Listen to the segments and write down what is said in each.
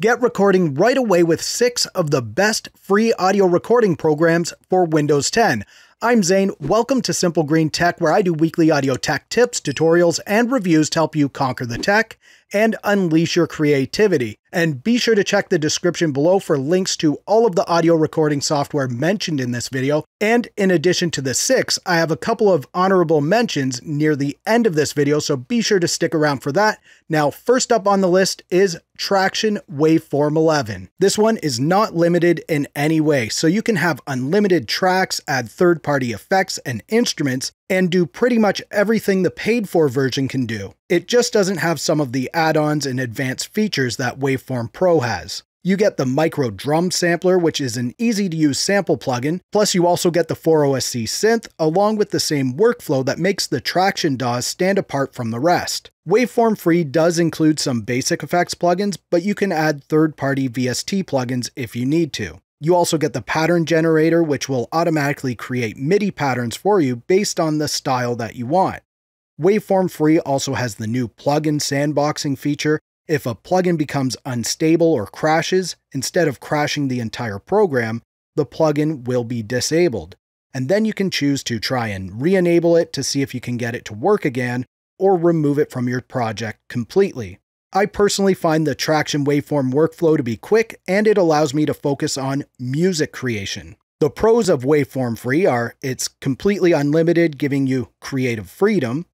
Get recording right away with six of the best free audio recording programs for Windows 10. I'm Zane. Welcome to Simple Green Tech, where I do weekly audio tech tips, tutorials, and reviews to help you conquer the tech and unleash your creativity. And be sure to check the description below for links to all of the audio recording software mentioned in this video. And in addition to the six, I have a couple of honorable mentions near the end of this video, so be sure to stick around for that. Now, first up on the list is Traction Waveform 11. This one is not limited in any way, so you can have unlimited tracks, add third party effects and instruments, and do pretty much everything the paid for version can do. It just doesn't have some of the add ons and advanced features that Waveform Waveform Pro has. You get the Micro Drum Sampler, which is an easy to use sample plugin, plus you also get the 4OSC synth, along with the same workflow that makes the Traction DAWs stand apart from the rest. Waveform Free does include some basic effects plugins, but you can add third-party VST plugins if you need to. You also get the pattern generator, which will automatically create MIDI patterns for you based on the style that you want. Waveform Free also has the new plugin sandboxing feature, if a plugin becomes unstable or crashes, instead of crashing the entire program, the plugin will be disabled. And then you can choose to try and re enable it to see if you can get it to work again or remove it from your project completely. I personally find the traction waveform workflow to be quick and it allows me to focus on music creation. The pros of Waveform Free are it's completely unlimited, giving you creative freedom.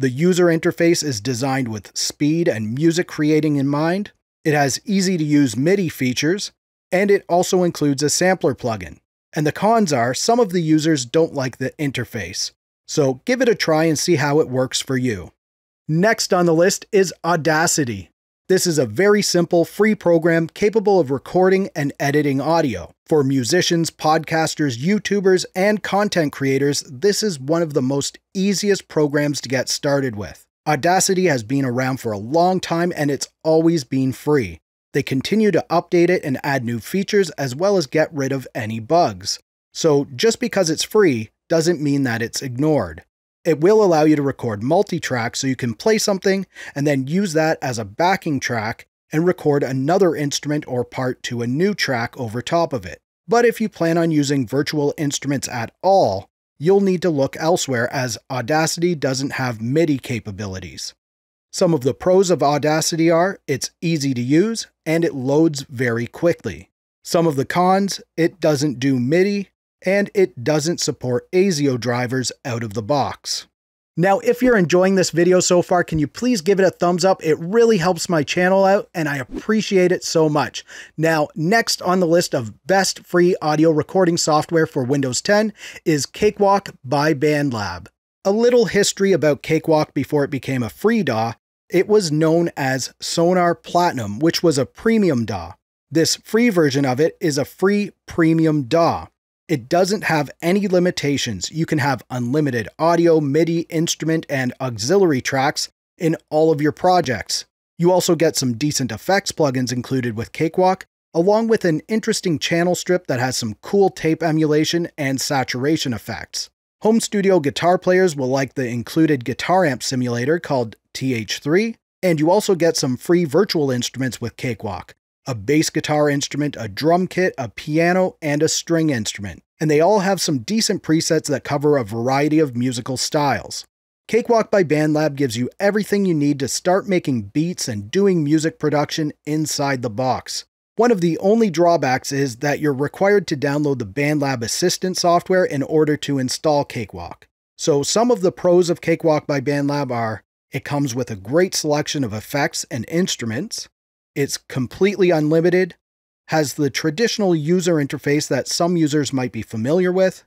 The user interface is designed with speed and music creating in mind. It has easy to use MIDI features, and it also includes a sampler plugin. And the cons are some of the users don't like the interface. So give it a try and see how it works for you. Next on the list is Audacity. This is a very simple, free program capable of recording and editing audio. For musicians, podcasters, YouTubers, and content creators, this is one of the most easiest programs to get started with. Audacity has been around for a long time and it's always been free. They continue to update it and add new features as well as get rid of any bugs. So just because it's free doesn't mean that it's ignored. It will allow you to record multi-track so you can play something and then use that as a backing track and record another instrument or part to a new track over top of it. But if you plan on using virtual instruments at all, you'll need to look elsewhere as Audacity doesn't have MIDI capabilities. Some of the pros of Audacity are it's easy to use and it loads very quickly. Some of the cons, it doesn't do MIDI, and it doesn't support ASIO drivers out of the box. Now, if you're enjoying this video so far, can you please give it a thumbs up? It really helps my channel out and I appreciate it so much. Now, next on the list of best free audio recording software for Windows 10 is Cakewalk by BandLab. A little history about Cakewalk before it became a free DAW, it was known as Sonar Platinum, which was a premium DAW. This free version of it is a free premium DAW. It doesn't have any limitations. You can have unlimited audio, MIDI, instrument, and auxiliary tracks in all of your projects. You also get some decent effects plugins included with Cakewalk, along with an interesting channel strip that has some cool tape emulation and saturation effects. Home studio guitar players will like the included guitar amp simulator called TH3, and you also get some free virtual instruments with Cakewalk, a bass guitar instrument, a drum kit, a piano, and a string instrument. And they all have some decent presets that cover a variety of musical styles. Cakewalk by BandLab gives you everything you need to start making beats and doing music production inside the box. One of the only drawbacks is that you're required to download the BandLab Assistant software in order to install Cakewalk. So some of the pros of Cakewalk by BandLab are it comes with a great selection of effects and instruments, it's completely unlimited, has the traditional user interface that some users might be familiar with,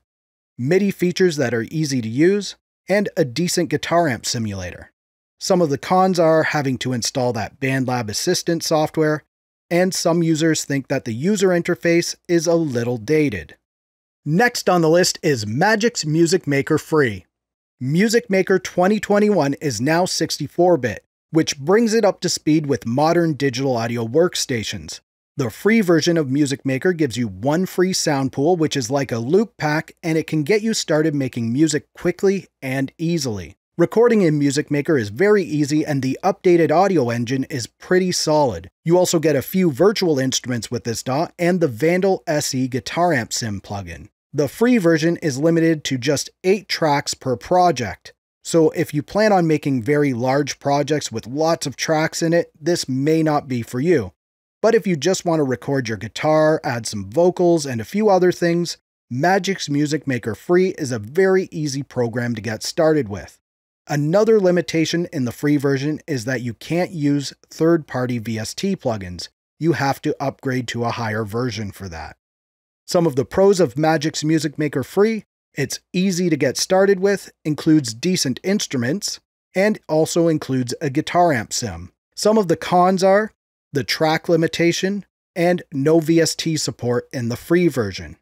MIDI features that are easy to use, and a decent guitar amp simulator. Some of the cons are having to install that BandLab Assistant software, and some users think that the user interface is a little dated. Next on the list is Magic's Music Maker Free. Music Maker 2021 is now 64 bit, which brings it up to speed with modern digital audio workstations. The free version of Music Maker gives you one free sound pool, which is like a loop pack, and it can get you started making music quickly and easily. Recording in Music Maker is very easy, and the updated audio engine is pretty solid. You also get a few virtual instruments with this DAW and the Vandal SE Guitar Amp Sim plugin. The free version is limited to just 8 tracks per project. So if you plan on making very large projects with lots of tracks in it, this may not be for you. But if you just want to record your guitar, add some vocals, and a few other things, Magic's Music Maker Free is a very easy program to get started with. Another limitation in the free version is that you can't use third-party VST plugins. You have to upgrade to a higher version for that. Some of the pros of Magic's Music Maker Free it's easy to get started with, includes decent instruments, and also includes a guitar amp sim. Some of the cons are the track limitation and no VST support in the free version.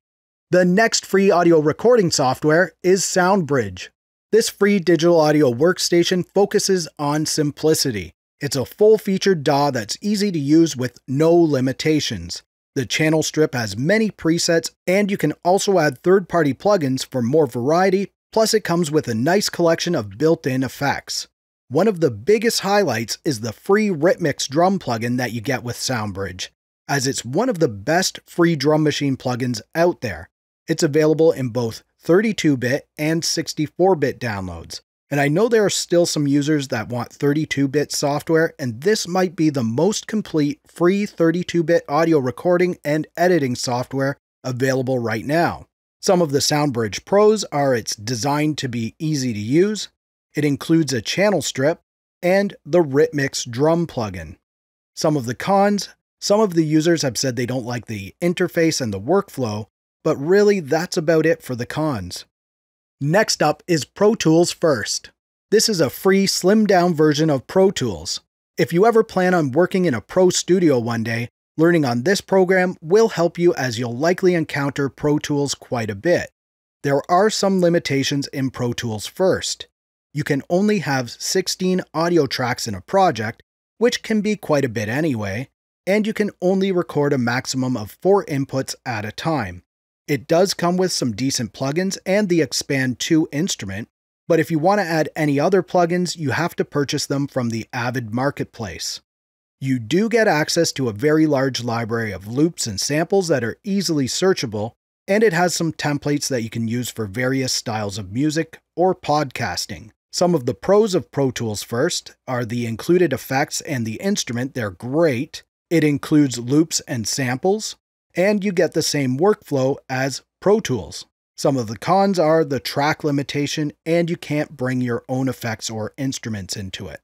The next free audio recording software is SoundBridge. This free digital audio workstation focuses on simplicity. It's a full featured DAW that's easy to use with no limitations. The channel strip has many presets, and you can also add third-party plugins for more variety, plus it comes with a nice collection of built-in effects. One of the biggest highlights is the free Ritmix drum plugin that you get with Soundbridge, as it's one of the best free drum machine plugins out there. It's available in both 32-bit and 64-bit downloads. And I know there are still some users that want 32 bit software, and this might be the most complete free 32 bit audio recording and editing software available right now. Some of the SoundBridge pros are it's designed to be easy to use, it includes a channel strip, and the Ritmix drum plugin. Some of the cons some of the users have said they don't like the interface and the workflow, but really that's about it for the cons. Next up is Pro Tools First. This is a free, slimmed down version of Pro Tools. If you ever plan on working in a pro studio one day, learning on this program will help you as you'll likely encounter Pro Tools quite a bit. There are some limitations in Pro Tools First. You can only have 16 audio tracks in a project, which can be quite a bit anyway, and you can only record a maximum of 4 inputs at a time. It does come with some decent plugins and the Expand 2 instrument, but if you want to add any other plugins, you have to purchase them from the Avid Marketplace. You do get access to a very large library of loops and samples that are easily searchable, and it has some templates that you can use for various styles of music or podcasting. Some of the pros of Pro Tools first are the included effects and the instrument, they're great. It includes loops and samples and you get the same workflow as Pro Tools. Some of the cons are the track limitation, and you can't bring your own effects or instruments into it.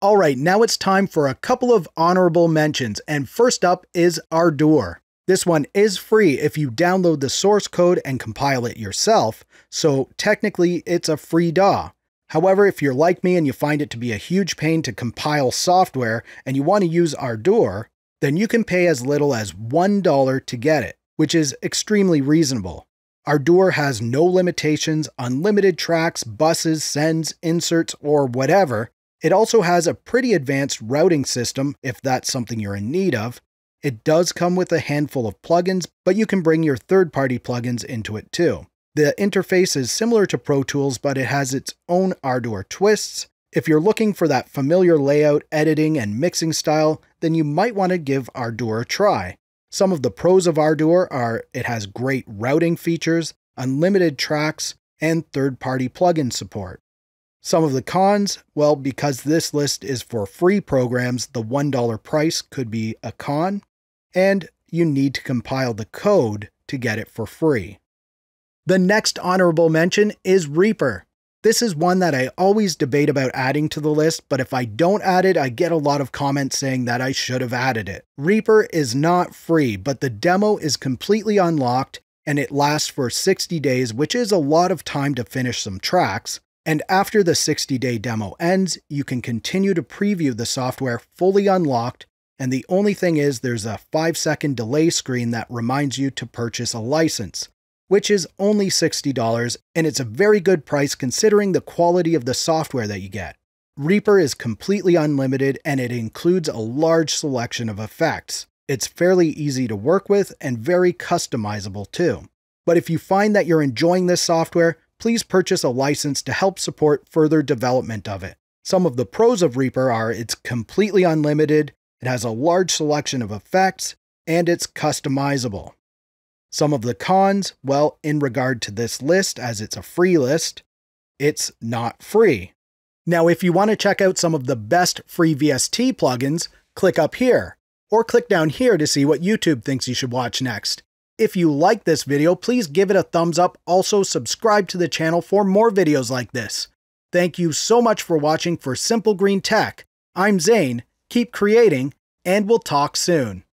All right, now it's time for a couple of honorable mentions, and first up is Ardour. This one is free if you download the source code and compile it yourself, so technically it's a free DAW. However, if you're like me and you find it to be a huge pain to compile software and you want to use Ardour, then you can pay as little as $1 to get it, which is extremely reasonable. Ardour has no limitations, unlimited tracks, buses, sends, inserts, or whatever. It also has a pretty advanced routing system if that's something you're in need of. It does come with a handful of plugins, but you can bring your third party plugins into it too. The interface is similar to Pro Tools, but it has its own Ardour twists. If you're looking for that familiar layout, editing, and mixing style, then you might want to give Ardour a try. Some of the pros of Ardour are it has great routing features, unlimited tracks, and third party plugin support. Some of the cons, well, because this list is for free programs, the $1 price could be a con, and you need to compile the code to get it for free. The next honorable mention is Reaper. This is one that I always debate about adding to the list, but if I don't add it, I get a lot of comments saying that I should have added it. Reaper is not free, but the demo is completely unlocked and it lasts for 60 days, which is a lot of time to finish some tracks. And after the 60 day demo ends, you can continue to preview the software fully unlocked. And the only thing is, there's a 5 second delay screen that reminds you to purchase a license which is only $60, and it's a very good price considering the quality of the software that you get. Reaper is completely unlimited and it includes a large selection of effects. It's fairly easy to work with and very customizable too. But if you find that you're enjoying this software, please purchase a license to help support further development of it. Some of the pros of Reaper are it's completely unlimited, it has a large selection of effects, and it's customizable. Some of the cons, well, in regard to this list, as it's a free list, it's not free. Now, if you want to check out some of the best free VST plugins, click up here, or click down here to see what YouTube thinks you should watch next. If you like this video, please give it a thumbs up. Also, subscribe to the channel for more videos like this. Thank you so much for watching for Simple Green Tech. I'm Zane, keep creating, and we'll talk soon.